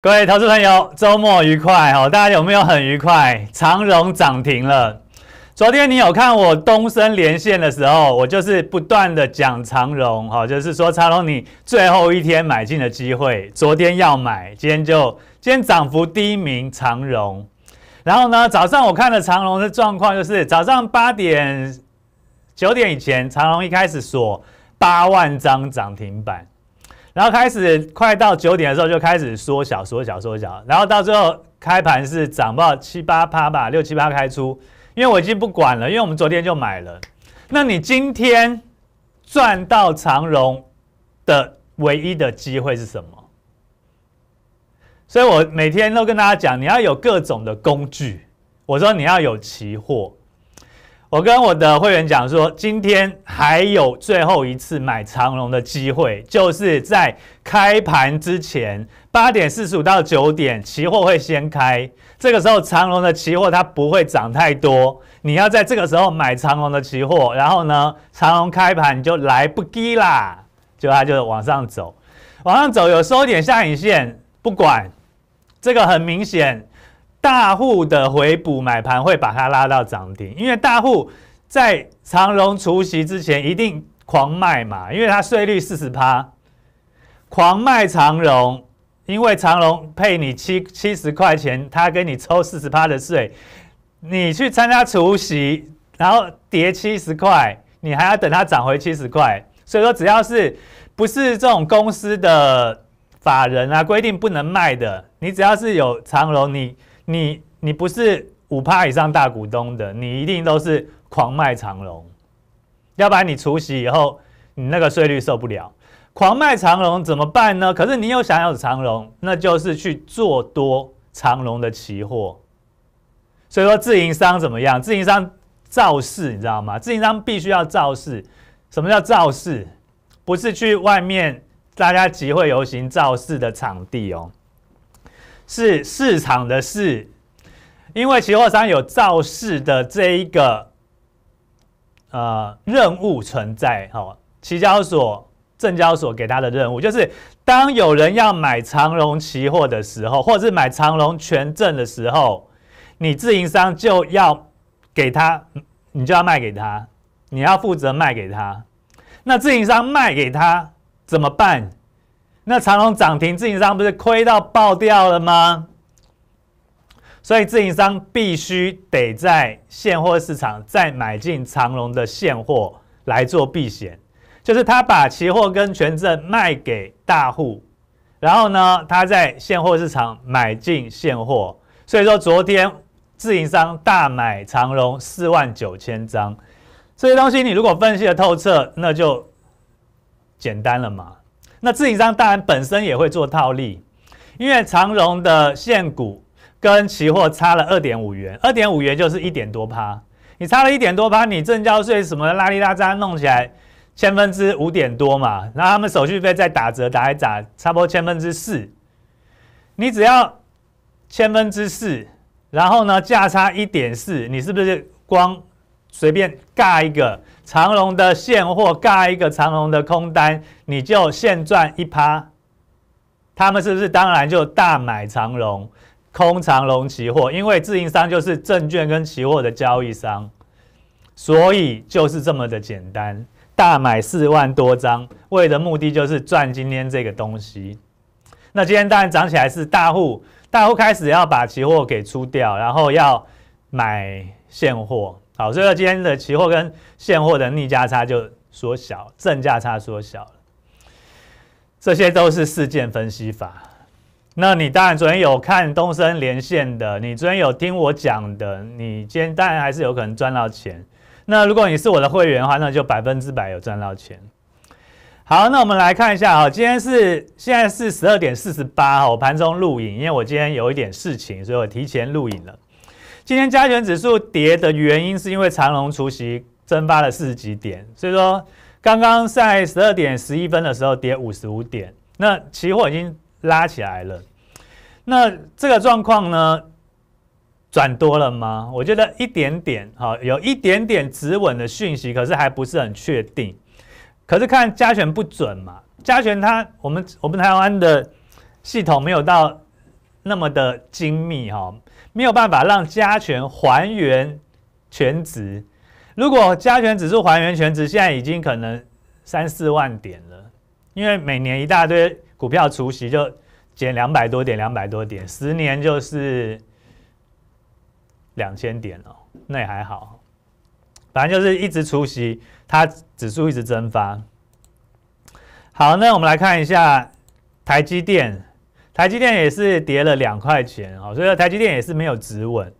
各位投资朋友，周末愉快哦！大家有没有很愉快？长荣涨停了。昨天你有看我东升连线的时候，我就是不断的讲长荣，哈，就是说长荣你最后一天买进的机会。昨天要买，今天就今天涨幅第一名长荣。然后呢，早上我看了长荣的状况，就是早上八点九点以前，长荣一开始锁八万张涨停板。然后开始快到九点的时候就开始缩小、缩小、缩小，然后到最后开盘是涨不到七八趴吧，六七八开出，因为我已经不管了，因为我们昨天就买了。那你今天赚到长荣的唯一的机会是什么？所以我每天都跟大家讲，你要有各种的工具，我说你要有期货。我跟我的会员讲说，今天还有最后一次买长龙的机会，就是在开盘之前八点四十五到九点，期货会先开，这个时候长龙的期货它不会涨太多，你要在这个时候买长龙的期货，然后呢，长龙开盘你就来不及啦，就它就往上走，往上走有收点下影线，不管，这个很明显。大户的回补买盘会把它拉到涨停，因为大户在长荣除夕之前一定狂卖嘛，因为它税率四十趴，狂卖长荣，因为长荣配你七七十块钱，它跟你抽四十趴的税，你去参加除夕，然后跌七十块，你还要等它涨回七十块，所以说只要是不是这种公司的法人啊，规定不能卖的，你只要是有长荣，你。你你不是五趴以上大股东的，你一定都是狂卖长龙，要不然你除息以后，你那个税率受不了。狂卖长龙怎么办呢？可是你又想要长龙，那就是去做多长龙的期货。所以说，自营商怎么样？自营商造势，你知道吗？自营商必须要造势。什么叫造势？不是去外面大家集会游行造势的场地哦。是市场的市，因为期货商有造势的这一个呃任务存在。好，期交所、证交所给他的任务就是，当有人要买长龙期货的时候，或者是买长龙权证的时候，你自营商就要给他，你就要卖给他，你要负责卖给他。那自营商卖给他怎么办？那长龙涨停，自营商不是亏到爆掉了吗？所以自营商必须得在现货市场再买进长龙的现货来做避险，就是他把期货跟权证卖给大户，然后呢他在现货市场买进现货。所以说昨天自营商大买长龙四万九千张，这些东西你如果分析的透彻，那就简单了嘛。那自营商当然本身也会做套利，因为长荣的现股跟期货差了二点五元，二点五元就是一点多趴。你差了一点多趴，你正交税什么拉里拉扎弄起来千分之五点多嘛，然后他们手续费再打折打一打，差不多千分之四。你只要千分之四，然后呢价差一点四，你是不是光随便尬一个？长龙的现货尬一个长龙的空单，你就现赚一趴。他们是不是当然就大买长龙空长龙期货？因为自营商就是证券跟期货的交易商，所以就是这么的简单。大买四万多张，为的目的就是赚今天这个东西。那今天当然涨起来是大户，大户开始要把期货给出掉，然后要买现货。好，所以今天的期货跟现货的逆价差就缩小，正价差缩小这些都是事件分析法。那你当然昨天有看东森连线的，你昨天有听我讲的，你今天当然还是有可能赚到钱。那如果你是我的会员的话，那就百分之百有赚到钱。好，那我们来看一下，哈，今天是现在是十二点四十八，哈，我盘中录影，因为我今天有一点事情，所以我提前录影了。今天加权指数跌的原因是因为长龙出夕蒸发了四十几点，所以说刚刚在十二点十一分的时候跌五十五点，那期货已经拉起来了，那这个状况呢转多了吗？我觉得一点点，好，有一点点止稳的讯息，可是还不是很确定，可是看加权不准嘛，加权它我们我们台湾的系统没有到那么的精密哈。没有办法让加权还原全值。如果加权指数还原全值，现在已经可能三四万点了，因为每年一大堆股票除息就减两百多点，两百多点，十年就是两千点了，那也还好。反正就是一直除息，它指数一直蒸发。好，那我们来看一下台积电。台积电也是跌了两块钱，哦，所以说台积电也是没有止稳，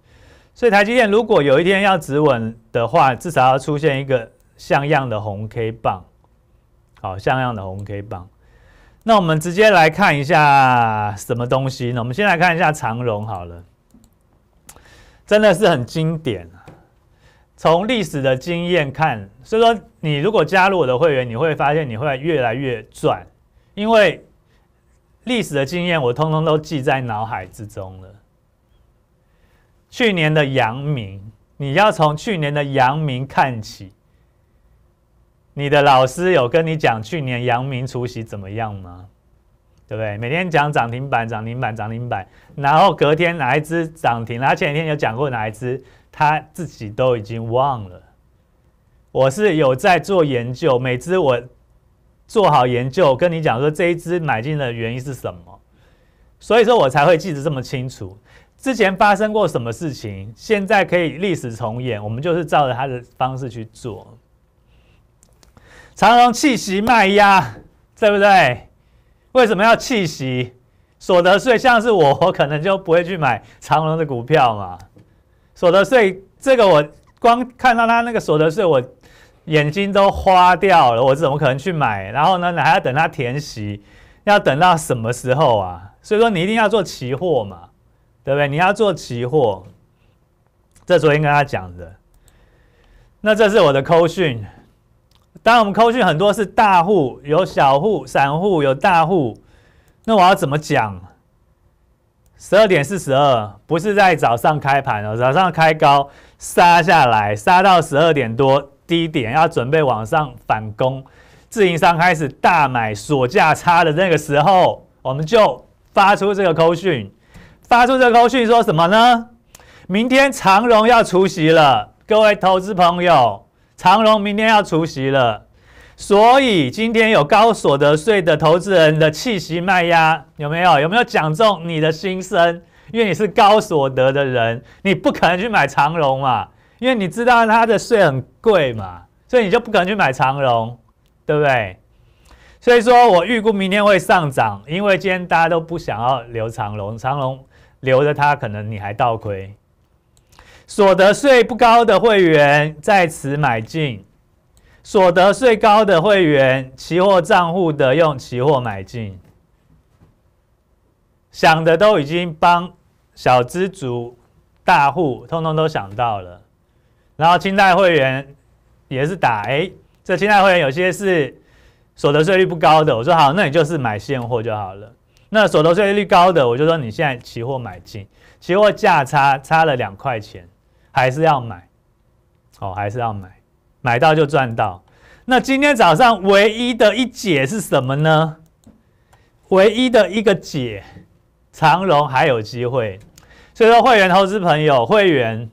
所以台积电如果有一天要止稳的话，至少要出现一个像样的红 K 棒，好像样的红 K 棒。那我们直接来看一下什么东西呢？我们先来看一下长荣好了，真的是很经典。从历史的经验看，所以说你如果加入我的会员，你会发现你会越来越赚，因为。历史的经验我通通都记在脑海之中了。去年的阳明，你要从去年的阳明看起。你的老师有跟你讲去年阳明出席怎么样吗？对不对？每天讲涨停板、涨停板、涨停板，然后隔天哪一只涨停？他前几天有讲过哪一只，他自己都已经忘了。我是有在做研究，每只我。做好研究，跟你讲说这一支买进的原因是什么，所以说我才会记得这么清楚。之前发生过什么事情，现在可以历史重演，我们就是照着他的方式去做。长隆气息卖压，对不对？为什么要气息？所得税像是我，我可能就不会去买长隆的股票嘛。所得税这个，我光看到他那个所得税，我。眼睛都花掉了，我怎么可能去买？然后呢，还要等他填息，要等到什么时候啊？所以说，你一定要做期货嘛，对不对？你要做期货，这昨天跟他讲的。那这是我的扣讯，当然我们扣讯很多是大户，有小户、散户，有大户。那我要怎么讲？十二点四十二，不是在早上开盘哦，早上开高杀下来，杀到十二点多。低点要准备往上反攻，自营商开始大买锁价差的那个时候，我们就发出这个口讯，发出这个口讯说什么呢？明天长荣要出席了，各位投资朋友，长荣明天要出席了，所以今天有高所得税的投资人的气息卖压有没有？有没有讲中你的心声？因为你是高所得的人，你不可能去买长荣嘛。因为你知道它的税很贵嘛，所以你就不可能去买长龙，对不对？所以说我预估明天会上涨，因为今天大家都不想要留长龙，长龙留着它可能你还倒亏。所得税不高的会员在此买进，所得税高的会员期货账户的用期货买进，想的都已经帮小资族、大户通通都想到了。然后，清代会员也是打诶，这清代会员有些是所得税率不高的，我说好，那你就是买现货就好了。那所得税率高的，我就说你现在期货买进，期货价差差了两块钱，还是要买，哦，还是要买，买到就赚到。那今天早上唯一的一解是什么呢？唯一的一个解，长荣还有机会。所以说，会员投资朋友，会员。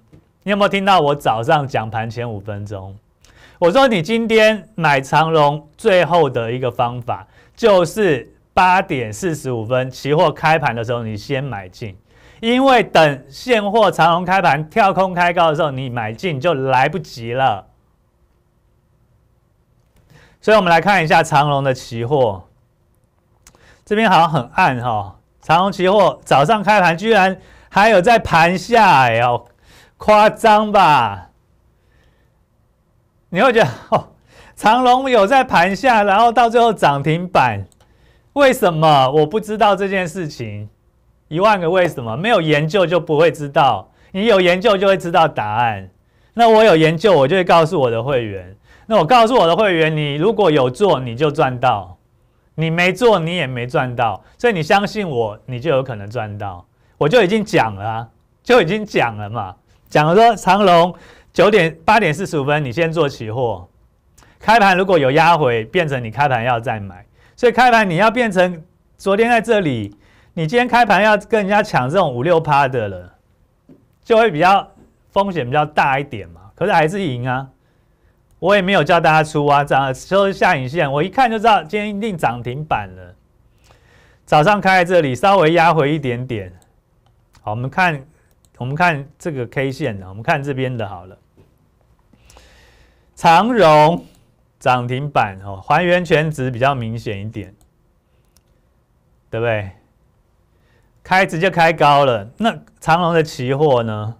你有没有听到我早上讲盘前五分钟？我说你今天买长龙最后的一个方法，就是八点四十五分期货开盘的时候，你先买进，因为等现货长龙开盘跳空开高的时候，你买进就来不及了。所以我们来看一下长龙的期货，这边好像很暗哈。长龙期货早上开盘居然还有在盘下，哎呦！夸张吧？你会觉得 哦，长隆有在盘下，然后到最后涨停板，为什么？我不知道这件事情，一万个为什么，没有研究就不会知道，你有研究就会知道答案。那我有研究，我就会告诉我的会员。那我告诉我的会员，你如果有做，你就赚到；你没做，你也没赚到。所以你相信我，你就有可能赚到。我就已经讲了，就已经讲了嘛。讲了说，长隆九点八点四十五分，你先做期货，开盘如果有压回，变成你开盘要再买，所以开盘你要变成昨天在这里，你今天开盘要跟人家抢这种五六趴的了，就会比较风险比较大一点嘛，可是还是赢啊，我也没有叫大家出啊，涨收下影线，我一看就知道今天一定涨停板了，早上开在这里稍微压回一点点，好，我们看。我们看这个 K 线呢，我们看这边的好了。长荣涨停板哦，还原全值比较明显一点，对不对？开值就开高了。那长荣的期货呢？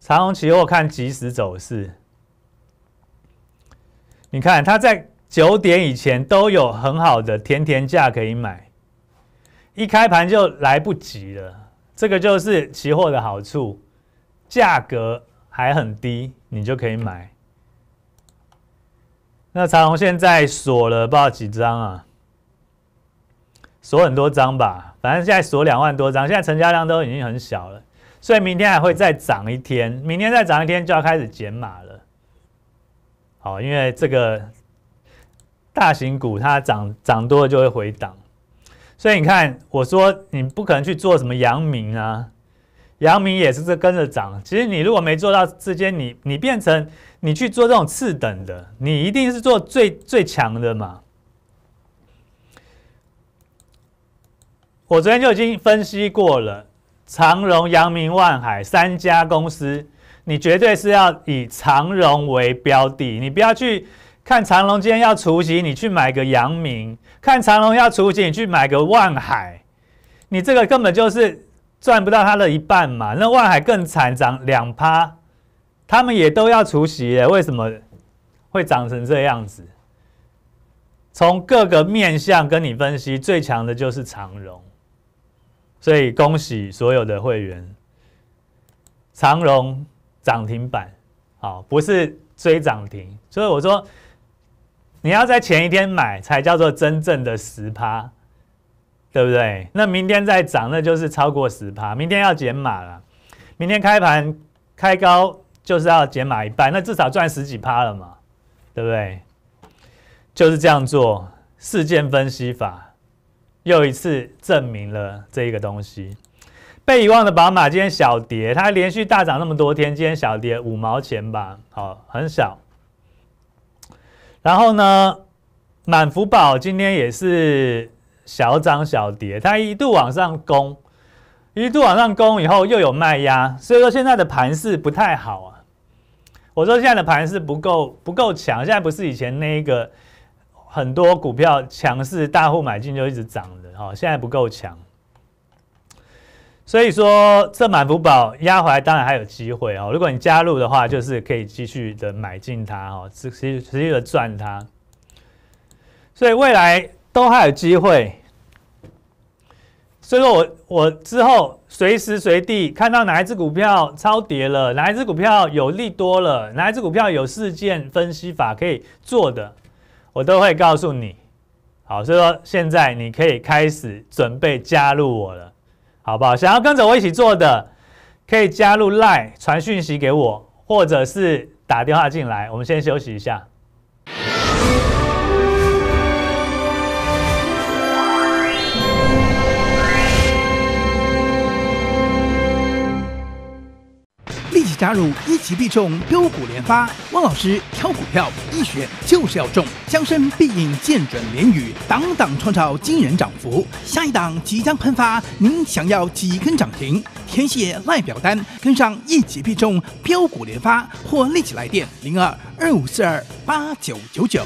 长荣期货看即时走势，你看它在九点以前都有很好的甜甜价可以买，一开盘就来不及了。这个就是期货的好处，价格还很低，你就可以买。那长虹现在锁了不知道几张啊？锁很多张吧，反正现在锁两万多张，现在成交量都已经很小了，所以明天还会再涨一天，明天再涨一天就要开始减码了。好，因为这个大型股它涨涨多了就会回档。所以你看，我说你不可能去做什么阳明啊，阳明也是这跟着涨。其实你如果没做到之间，你你变成你去做这种次等的，你一定是做最最强的嘛。我昨天就已经分析过了，长荣、阳明、万海三家公司，你绝对是要以长荣为标的，你不要去。看长隆今天要除夕，你去买个阳明；看长隆要除夕，你去买个万海。你这个根本就是赚不到它的一半嘛。那万海更惨，涨两趴，他们也都要除夕耶？为什么会长成这样子？从各个面相跟你分析，最强的就是长荣，所以恭喜所有的会员，长荣涨停板，好，不是追涨停。所以我说。你要在前一天买，才叫做真正的十趴，对不对？那明天再涨，那就是超过十趴。明天要减码了，明天开盘开高就是要减码一半，那至少赚十几趴了嘛，对不对？就是这样做事件分析法，又一次证明了这一个东西。被遗忘的宝马，今天小跌，它连续大涨那么多天，今天小跌五毛钱吧，好，很小。然后呢，满福宝今天也是小涨小跌，它一度往上攻，一度往上攻以后又有卖压，所以说现在的盘势不太好啊。我说现在的盘势不够不够强，现在不是以前那个很多股票强势，大户买进就一直涨的哈，现在不够强。所以说，这满福宝压回来当然还有机会哦。如果你加入的话，就是可以继续的买进它哦，持续持续的赚它。所以未来都还有机会。所以说我我之后随时随地看到哪一只股票超跌了，哪一只股票有利多了，哪一只股票有事件分析法可以做的，我都会告诉你。好，所以说现在你可以开始准备加入我了。好不好？想要跟着我一起做的，可以加入 LINE 传讯息给我，或者是打电话进来。我们先休息一下。加入一击必中标股连发，汪老师挑股票，一选就是要中，江山必应见准连雨，档档创造惊人涨幅，下一档即将喷发，您想要几根涨停？填写赖表单，跟上一击必中标股连发，或立即来电零二二五四二八九九九。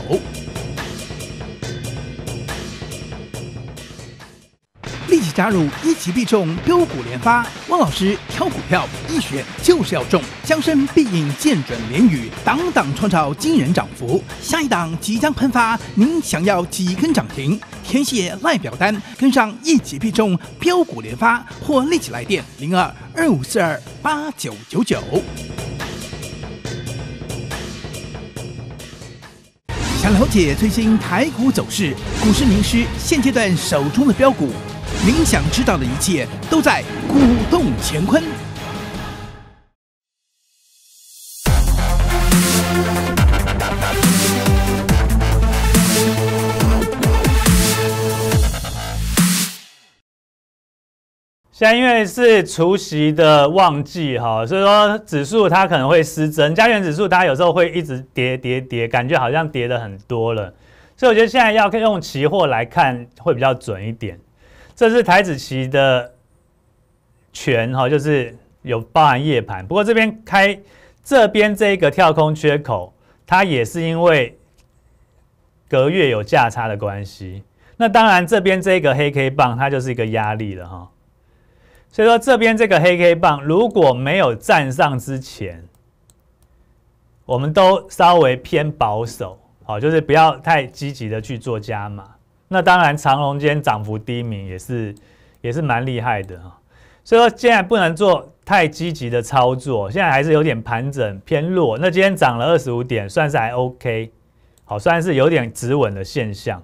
加入一击必中标股连发，汪老师挑股票一选就是要中，江山必应见准连雨，档档创造惊人涨幅，下一档即将喷发，您想要几根涨停？填写赖表单，跟上一击必中标股连发，或立即来电零二二五四二八九九九。想了解最新台股走势，股市名师现阶段手中的标股。您想知道的一切都在《鼓动乾坤》。现在因为是除夕的旺季哈，所以说指数它可能会失真，加权指数它有时候会一直跌跌跌，感觉好像跌的很多了，所以我觉得现在要用期货来看会比较准一点。这是台子棋的全哈，就是有包含夜盘。不过这边开这边这一个跳空缺口，它也是因为隔月有价差的关系。那当然这边这个黑 K 棒，它就是一个压力了哈。所以说这边这个黑 K 棒如果没有站上之前，我们都稍微偏保守，好，就是不要太积极的去做加码。那当然，长隆今天涨幅第一名，也是，也是蛮厉害的哈。所以说，现在不能做太积极的操作，现在还是有点盘整偏弱。那今天涨了二十五点，算是还 OK。好，算是有点止稳的现象。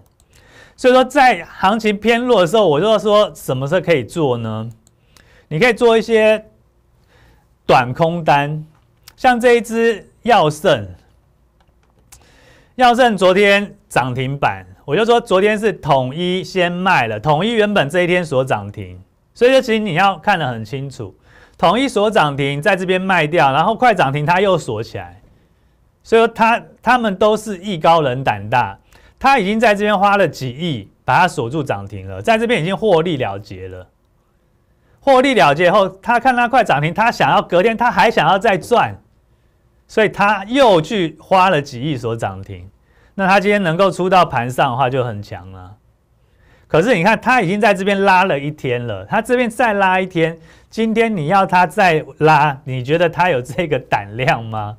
所以说，在行情偏弱的时候，我就果说什么时候可以做呢？你可以做一些短空单，像这一只药圣，药圣昨天涨停板。我就说，昨天是统一先卖了，统一原本这一天锁涨停，所以说其实你要看得很清楚，统一锁涨停，在这边卖掉，然后快涨停他又锁起来，所以说他他们都是艺高人胆大，他已经在这边花了几亿把它锁住涨停了，在这边已经获利了结了，获利了结后，他看他快涨停，他想要隔天他还想要再赚，所以他又去花了几亿锁涨停。那它今天能够出到盘上的话就很强了，可是你看它已经在这边拉了一天了，它这边再拉一天，今天你要它再拉，你觉得它有这个胆量吗？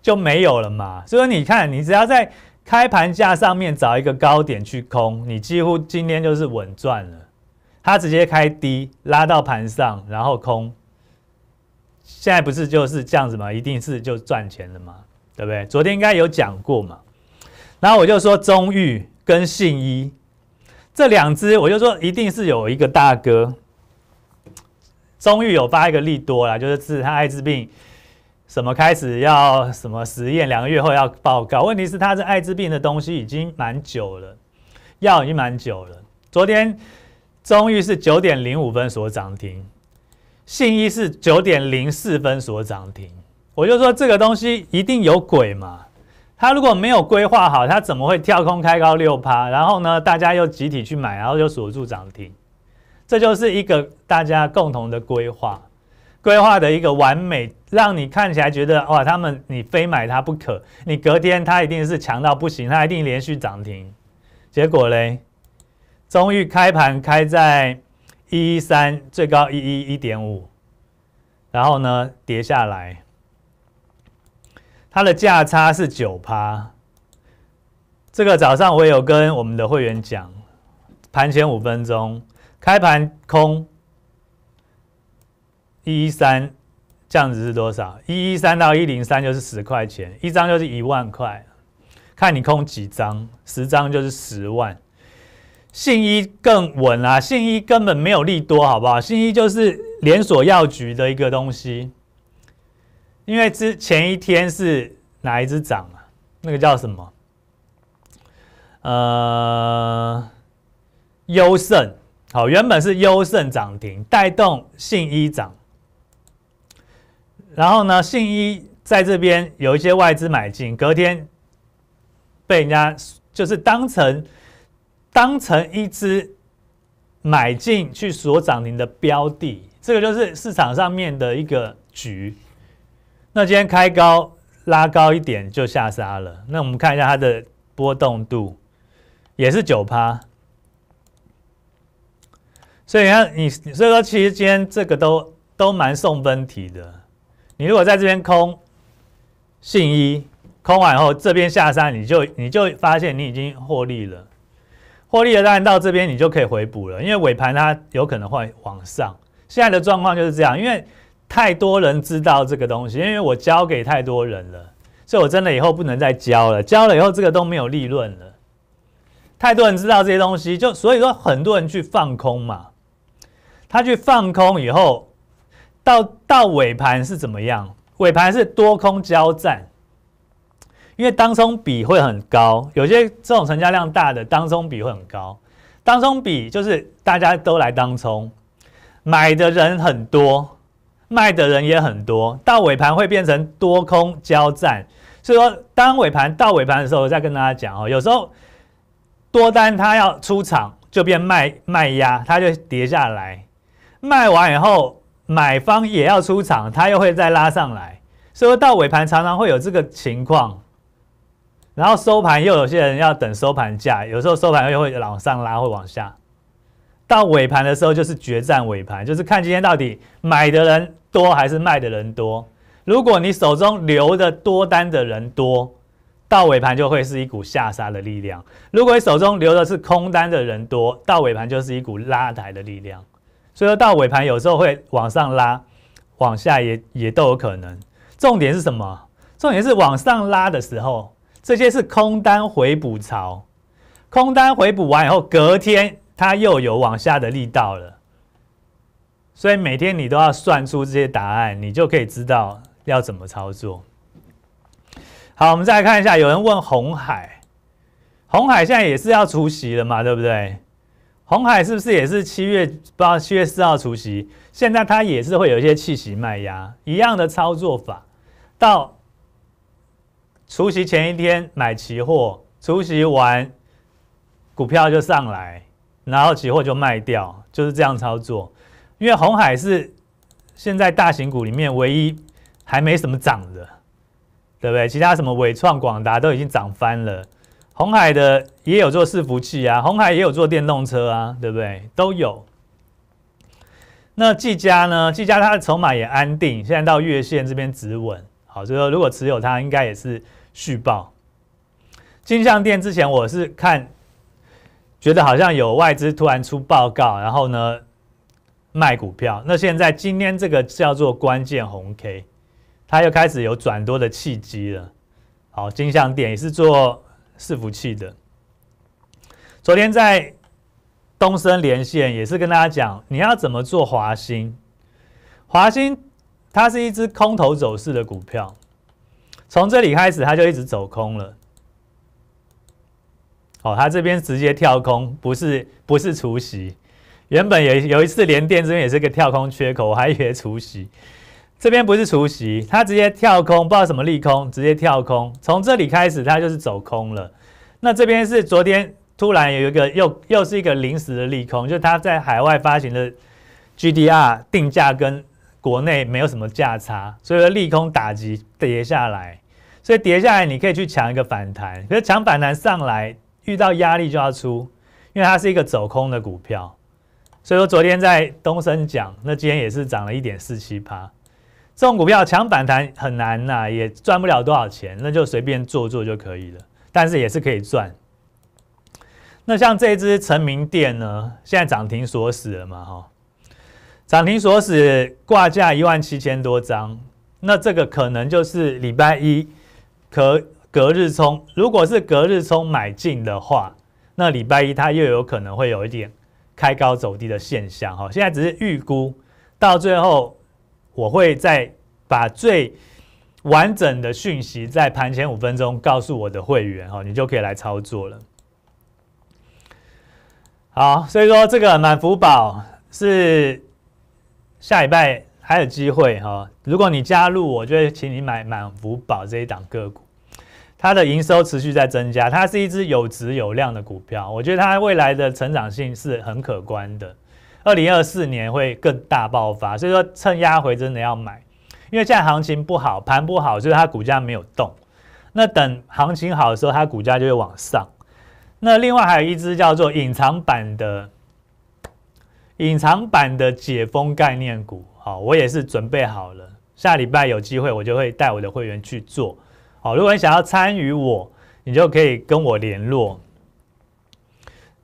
就没有了嘛。所以你看，你只要在开盘价上面找一个高点去空，你几乎今天就是稳赚了。它直接开低拉到盘上，然后空，现在不是就是这样子吗？一定是就赚钱了嘛，对不对？昨天应该有讲过嘛。然后我就说，中裕跟信一这两只，我就说一定是有一个大哥。中裕有发一个利多啦，就是治他艾滋病，什么开始要什么实验，两个月后要报告。问题是，他这艾滋病的东西已经蛮久了，药已经蛮久了。昨天中裕是九点零五分所涨停，信一是九点零四分所涨停。我就说这个东西一定有鬼嘛。他如果没有规划好，他怎么会跳空开高六趴？然后呢，大家又集体去买，然后又锁住涨停。这就是一个大家共同的规划，规划的一个完美，让你看起来觉得哇，他们你非买它不可。你隔天它一定是强到不行，它一定连续涨停。结果嘞，终于开盘开在一一三，最高一一一点五，然后呢跌下来。它的价差是九趴，这个早上我也有跟我们的会员讲，盘前五分钟开盘空一三，样值是多少？一一三到一零三就是十块钱一张，就是一万块，看你空几张，十张就是十万。信一更稳啊，信一根本没有利多，好不好？信一就是连锁药局的一个东西。因为之前一天是哪一只涨啊？那个叫什么？呃，优胜好，原本是优胜涨停带动信一涨，然后呢，信一在这边有一些外资买进，隔天被人家就是当成当成一只买进去锁涨停的标的，这个就是市场上面的一个局。那今天开高拉高一点就下杀了。那我们看一下它的波动度也是九趴，所以你看你，所以说其实今天这个都都蛮送分题的。你如果在这边空信一空完以后，这边下山你就你就发现你已经获利了，获利了当然到这边你就可以回补了，因为尾盘它有可能会往上。现在的状况就是这样，因为。太多人知道这个东西，因为我教给太多人了，所以我真的以后不能再教了。教了以后，这个都没有利润了。太多人知道这些东西，就所以说很多人去放空嘛。他去放空以后，到到尾盘是怎么样？尾盘是多空交战，因为当中比会很高，有些这种成交量大的当中比会很高。当中比就是大家都来当中，买的人很多。卖的人也很多，到尾盘会变成多空交战，所以说，当尾盘到尾盘的时候，我再跟大家讲哦，有时候多单它要出场，就变卖卖压，它就跌下来，卖完以后买方也要出场，它又会再拉上来，所以说到尾盘常常会有这个情况，然后收盘又有些人要等收盘价，有时候收盘又会往上拉，会往下，到尾盘的时候就是决战尾盘，就是看今天到底买的人。多还是卖的人多？如果你手中留的多单的人多，到尾盘就会是一股下杀的力量；如果你手中留的是空单的人多，到尾盘就是一股拉抬的力量。所以说到尾盘，有时候会往上拉，往下也也都有可能。重点是什么？重点是往上拉的时候，这些是空单回补潮，空单回补完以后，隔天它又有往下的力道了。所以每天你都要算出这些答案，你就可以知道要怎么操作。好，我们再来看一下，有人问红海，红海现在也是要除息了嘛，对不对？红海是不是也是七月八七月四号除息？现在它也是会有一些气息卖压，一样的操作法，到除夕前一天买期货，除夕完股票就上来，然后期货就卖掉，就是这样操作。因为红海是现在大型股里面唯一还没什么涨的，对不对？其他什么伟创、广达都已经涨翻了，红海的也有做伺服器啊，红海也有做电动车啊，对不对？都有。那技嘉呢？技嘉它的筹码也安定，现在到月线这边止稳，好，就说如果持有它，应该也是续报。金像店之前我是看觉得好像有外资突然出报告，然后呢？卖股票，那现在今天这个叫做关键红 K，它又开始有转多的契机了。好，金像电也是做伺服器的。昨天在东升连线也是跟大家讲，你要怎么做华兴？华兴它是一只空头走势的股票，从这里开始它就一直走空了。好，它这边直接跳空，不是不是除息。原本有有一次连电这边也是个跳空缺口，我还以为除夕，这边不是除夕，它直接跳空，不知道什么利空，直接跳空。从这里开始它就是走空了。那这边是昨天突然有一个又又是一个临时的利空，就它在海外发行的 GDR 定价跟国内没有什么价差，所以说利空打击跌下来，所以跌下来你可以去抢一个反弹，可是抢反弹上来遇到压力就要出，因为它是一个走空的股票。所以说，昨天在东升讲，那今天也是涨了一点四七趴。这种股票抢反弹很难呐，也赚不了多少钱，那就随便做做就可以了。但是也是可以赚。那像这一只成名店呢，现在涨停锁死了嘛，哈，涨停锁死，挂价一万七千多张。那这个可能就是礼拜一隔隔日冲，如果是隔日冲买进的话，那礼拜一它又有可能会有一点。开高走低的现象，哈，现在只是预估，到最后我会再把最完整的讯息在盘前五分钟告诉我的会员，哈，你就可以来操作了。好，所以说这个满福宝是下礼拜还有机会，哈，如果你加入，我就会请你买满福宝这一档个股。它的营收持续在增加，它是一只有值有量的股票，我觉得它未来的成长性是很可观的。二零二四年会更大爆发，所以说趁压回真的要买，因为现在行情不好，盘不好，所以它股价没有动。那等行情好的时候，它股价就会往上。那另外还有一只叫做隐藏版的隐藏版的解封概念股，好，我也是准备好了，下礼拜有机会我就会带我的会员去做。好，如果你想要参与我，你就可以跟我联络。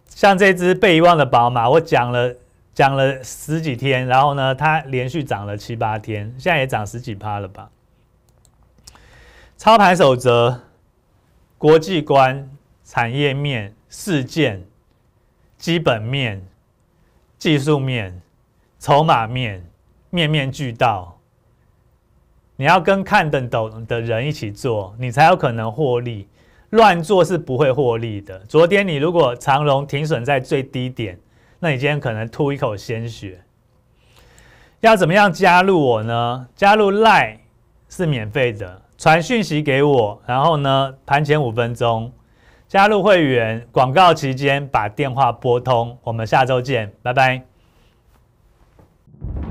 像这只被遗忘的宝马，我讲了讲了十几天，然后呢，它连续涨了七八天，现在也涨十几趴了吧。操盘守则、国际观、产业面、事件、基本面、技术面、筹码面，面面俱到。你要跟看得懂的人一起做，你才有可能获利。乱做是不会获利的。昨天你如果长龙停损在最低点，那你今天可能吐一口鲜血。要怎么样加入我呢？加入赖是免费的，传讯息给我，然后呢盘前五分钟加入会员，广告期间把电话拨通。我们下周见，拜拜。